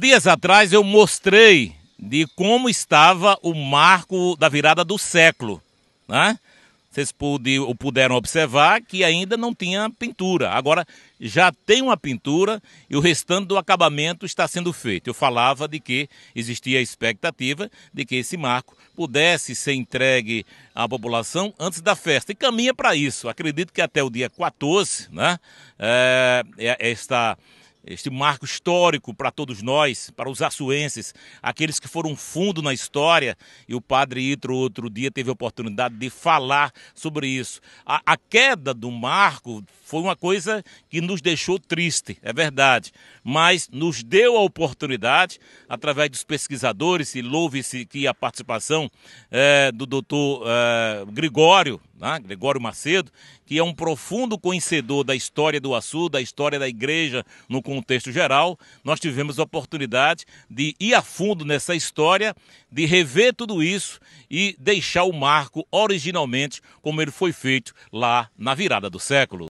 Dias atrás eu mostrei de como estava o marco da virada do século, né? Vocês puderam observar que ainda não tinha pintura. Agora já tem uma pintura e o restante do acabamento está sendo feito. Eu falava de que existia a expectativa de que esse marco pudesse ser entregue à população antes da festa. E caminha para isso. Acredito que até o dia 14, né? É, esta este marco histórico para todos nós, para os açuenses, aqueles que foram fundo na história. E o padre Itro, outro dia, teve a oportunidade de falar sobre isso. A, a queda do marco foi uma coisa que nos deixou triste, é verdade, mas nos deu a oportunidade, através dos pesquisadores, e louve-se que a participação é, do doutor é, Gregório, né, Gregório Macedo, que é um profundo conhecedor da história do Açu, da história da igreja no contexto geral, nós tivemos a oportunidade de ir a fundo nessa história, de rever tudo isso e deixar o marco originalmente como ele foi feito lá na virada do século.